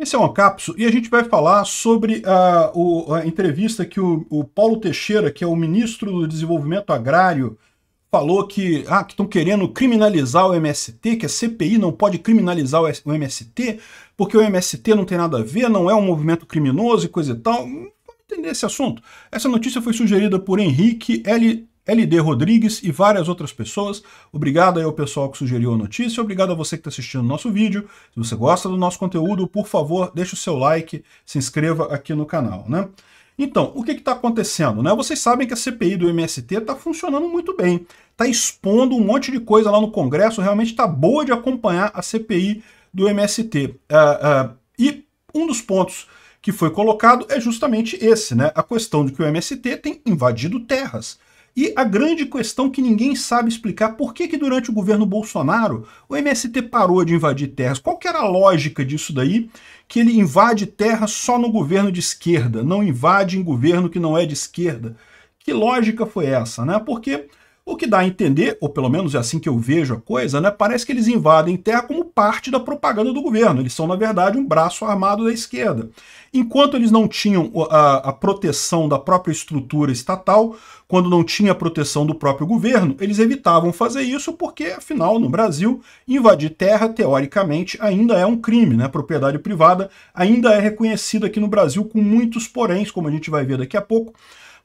Esse é um Capso e a gente vai falar sobre a, ah, o, a entrevista que o, o, Paulo Teixeira, que é o ministro do Desenvolvimento Agrário, falou que ah, estão que querendo criminalizar o MST, que a CPI não pode criminalizar o MST, porque o MST não tem nada a ver, não é um movimento criminoso e coisa e tal. Hum, vamos entender esse assunto. Essa notícia foi sugerida por Henrique L. LD Rodrigues e várias outras pessoas. Obrigado aí ao pessoal que sugeriu a notícia, obrigado a você que está assistindo o nosso vídeo. Se você gosta do nosso conteúdo, por favor, deixe o seu like, se inscreva aqui no canal, né? Então, o que está acontecendo? Né? Vocês sabem que a CPI do MST está funcionando muito bem, está expondo um monte de coisa lá no Congresso, realmente está boa de acompanhar a CPI do MST. Uh, é, uh, é, e um dos pontos que foi colocado é justamente esse, né? A questão de que o MST tem invadido terras, e a grande questão que ninguém sabe explicar, por que, que durante o governo Bolsonaro o MST parou de invadir terras? Qual que era a lógica disso daí? Que ele invade terra só no governo de esquerda, não invade em governo que não é de esquerda. Que lógica foi essa, né? Porque o que dá a entender, ou pelo menos é assim que eu vejo a coisa, né? Parece que eles invadem terra como parte da propaganda do governo. Eles são, na verdade, um braço armado da esquerda. Enquanto eles não tinham a, a proteção da própria estrutura estatal, quando não tinha a proteção do próprio governo, eles evitavam fazer isso porque, afinal, no Brasil, invadir terra, teoricamente, ainda é um crime, né? A propriedade privada ainda é reconhecida aqui no Brasil com muitos poréns, como a gente vai ver daqui a pouco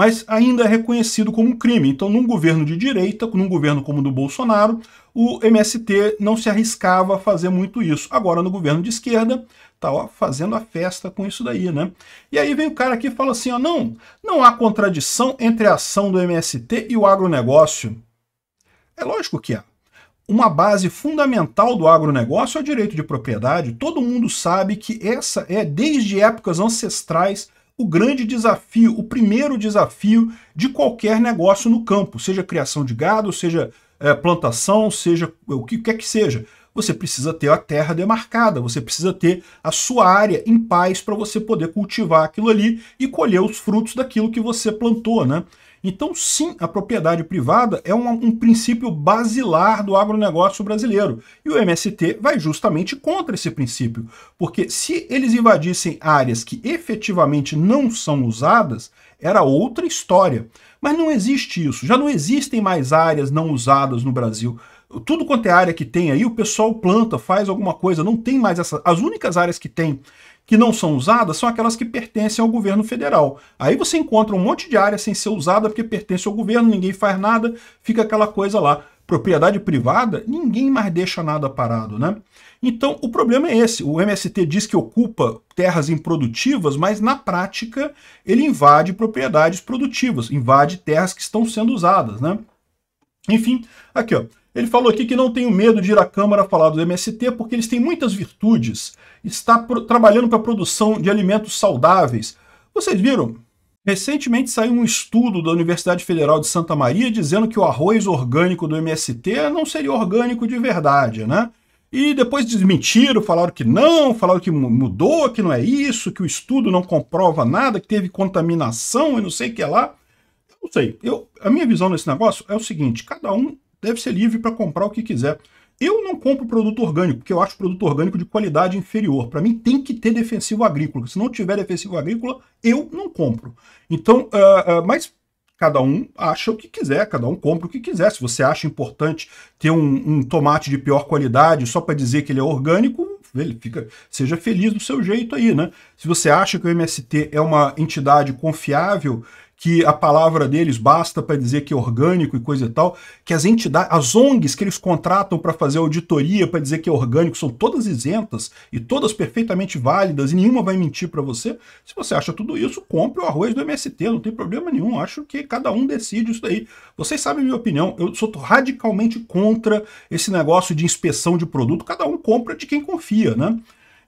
mas ainda é reconhecido como um crime. Então, num governo de direita, num governo como o do Bolsonaro, o MST não se arriscava a fazer muito isso. Agora, no governo de esquerda, tá ó, fazendo a festa com isso daí, né? E aí vem o cara aqui e fala assim, ó, não, não há contradição entre a ação do MST e o agronegócio. É lógico que há. Uma base fundamental do agronegócio é o direito de propriedade. Todo mundo sabe que essa é, desde épocas ancestrais, o grande desafio, o primeiro desafio de qualquer negócio no campo, seja criação de gado, seja é, plantação, seja o que quer que seja. Você precisa ter a terra demarcada, você precisa ter a sua área em paz para você poder cultivar aquilo ali e colher os frutos daquilo que você plantou, né? Então, sim, a propriedade privada é um, um, princípio basilar do agronegócio brasileiro. E o MST vai justamente contra esse princípio, porque se eles invadissem áreas que efetivamente não são usadas, era outra história. Mas não existe isso, já não existem mais áreas não usadas no Brasil. Tudo quanto é área que tem aí, o pessoal planta, faz alguma coisa, não tem mais essa. As únicas áreas que tem que não são usadas são aquelas que pertencem ao governo federal. Aí você encontra um monte de área sem ser usada porque pertence ao governo, ninguém faz nada, fica aquela coisa lá. Propriedade privada, ninguém mais deixa nada parado, né? Então, o problema é esse. O MST diz que ocupa terras improdutivas, mas na prática ele invade propriedades produtivas, invade terras que estão sendo usadas, né? Enfim, aqui ó, ele falou aqui que não tenho medo de ir à Câmara falar do MST porque eles têm muitas virtudes. Está pro, trabalhando para a produção de alimentos saudáveis. Vocês viram? Recentemente saiu um estudo da Universidade Federal de Santa Maria dizendo que o arroz orgânico do MST não seria orgânico de verdade, né? E depois desmentiram, falaram que não, falaram que mudou, que não é isso, que o estudo não comprova nada, que teve contaminação e não sei o que lá. Não sei. Eu, a minha visão nesse negócio é o seguinte: cada um deve ser livre para comprar o que quiser. Eu não compro produto orgânico, porque eu acho produto orgânico de qualidade inferior. Para mim tem que ter defensivo agrícola. Se não tiver defensivo agrícola, eu não compro. Então, uh, uh, mas cada um acha o que quiser, cada um compra o que quiser. Se você acha importante ter um, um tomate de pior qualidade só para dizer que ele é orgânico, ele fica, seja feliz do seu jeito aí, né? Se você acha que o MST é uma entidade confiável que a palavra deles basta para dizer que é orgânico e coisa e tal, que as entidades, as ONGs que eles contratam para fazer auditoria para dizer que é orgânico são todas isentas e todas perfeitamente válidas e nenhuma vai mentir para você. Se você acha tudo isso, compre o arroz do MST, não tem problema nenhum. Acho que cada um decide isso daí. Vocês sabem a minha opinião, eu sou radicalmente contra esse negócio de inspeção de produto. Cada um compra de quem confia, né?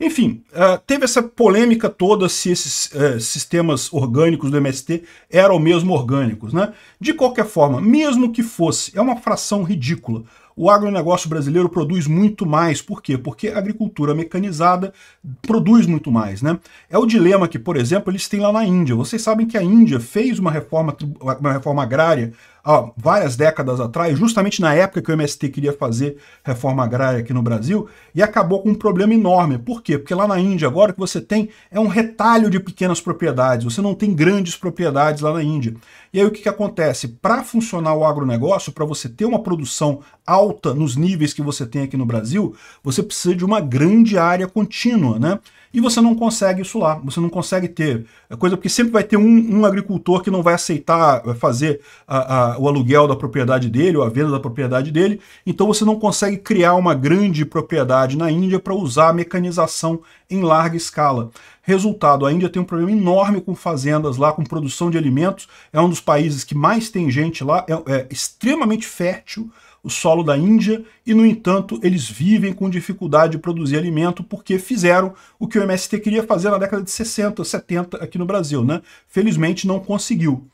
Enfim, ah, teve essa polêmica toda se esses eh, sistemas orgânicos do MST eram mesmo orgânicos. Né? De qualquer forma, mesmo que fosse, é uma fração ridícula. O agronegócio brasileiro produz muito mais. Por quê? Porque a agricultura mecanizada produz muito mais. Né? É o dilema que, por exemplo, eles têm lá na Índia. Vocês sabem que a Índia fez uma reforma, uma reforma agrária há várias décadas atrás, justamente na época que o MST queria fazer reforma agrária aqui no Brasil, e acabou com um problema enorme. Por quê? Porque lá na Índia agora o que você tem é um retalho de pequenas propriedades, você não tem grandes propriedades lá na Índia. E aí o que, que acontece? Para funcionar o agronegócio, para você ter uma produção alta nos níveis que você tem aqui no Brasil, você precisa de uma grande área contínua, né? e você não consegue isso lá, você não consegue ter é coisa, porque sempre vai ter um, um agricultor que não vai aceitar é, fazer a, a, o aluguel da propriedade dele ou a venda da propriedade dele, então você não consegue criar uma grande propriedade na Índia para usar a mecanização em larga escala. Resultado, a Índia tem um problema enorme com fazendas lá, com produção de alimentos, é um dos países que mais tem gente lá, é, é extremamente fértil o solo da Índia e, no entanto, eles vivem com dificuldade de produzir alimento porque fizeram o que o MST queria fazer na década de 60, 70 aqui no Brasil. Né? Felizmente não conseguiu.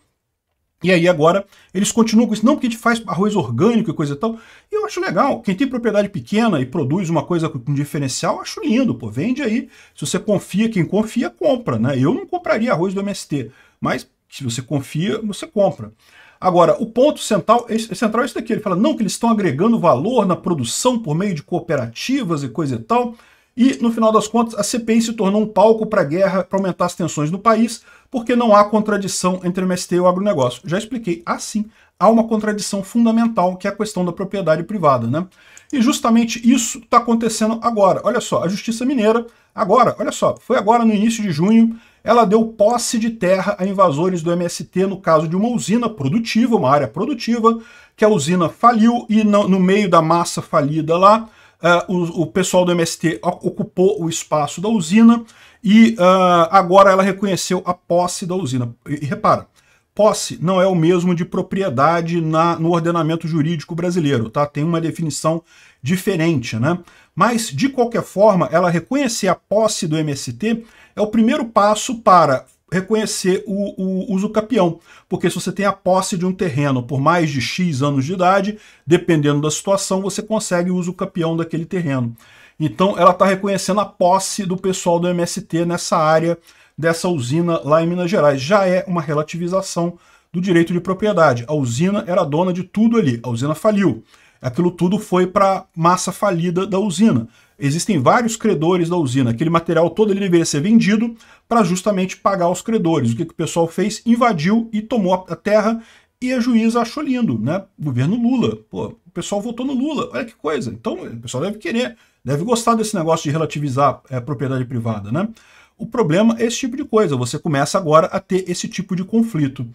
E aí agora eles continuam com isso, não porque a gente faz arroz orgânico e coisa e tal. E eu acho legal, quem tem propriedade pequena e produz uma coisa com diferencial, acho lindo, pô, vende aí. Se você confia, quem confia, compra, né? Eu não compraria arroz do MST, mas se você confia, você compra. Agora, o ponto central, central é isso daqui, ele fala, não, que eles estão agregando valor na produção por meio de cooperativas e coisa e tal. E, no final das contas, a CPI se tornou um palco para a guerra, para aumentar as tensões no país, porque não há contradição entre o MST e o agronegócio. Já expliquei, assim, há uma contradição fundamental, que é a questão da propriedade privada. Né? E justamente isso está acontecendo agora. Olha só, a Justiça Mineira, agora, olha só, foi agora no início de junho, ela deu posse de terra a invasores do MST no caso de uma usina produtiva, uma área produtiva, que a usina faliu e no, no meio da massa falida lá, uh, o, o, pessoal do MST ocupou o espaço da usina e uh, agora ela reconheceu a posse da usina. E, e, repara, posse não é o mesmo de propriedade na, no ordenamento jurídico brasileiro, tá? Tem uma definição diferente, né? Mas, de qualquer forma, ela reconhecer a posse do MST é o primeiro passo para reconhecer o, o uso capião, porque se você tem a posse de um terreno por mais de X anos de idade, dependendo da situação, você consegue o uso capião daquele terreno. Então ela está reconhecendo a posse do pessoal do MST nessa área dessa usina lá em Minas Gerais. Já é uma relativização do direito de propriedade. A usina era dona de tudo ali, a usina faliu. Aquilo tudo foi para massa falida da usina. Existem vários credores da usina. Aquele material todo ele deveria ser vendido para justamente pagar os credores. O que, que o pessoal fez? Invadiu e tomou a terra e a juíza achou lindo, né? Governo Lula. Pô, o pessoal votou no Lula. Olha que coisa. Então, o pessoal deve querer, deve gostar desse negócio de relativizar é, propriedade privada, né? O problema é esse tipo de coisa. Você começa agora a ter esse tipo de conflito.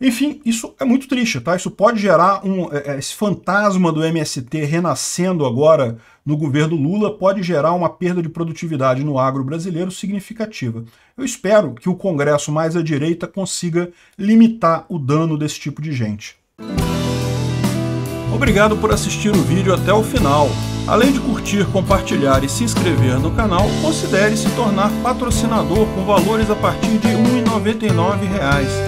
Enfim, isso é muito triste, tá? Isso pode gerar um, é, é, esse fantasma do MST renascendo agora no governo Lula, pode gerar uma perda de produtividade no agro brasileiro significativa. Eu espero que o Congresso mais à direita consiga limitar o dano desse tipo de gente. Obrigado por assistir o vídeo até o final. Além de curtir, compartilhar e se inscrever no canal, considere se tornar patrocinador com valores a partir de R$ 1,99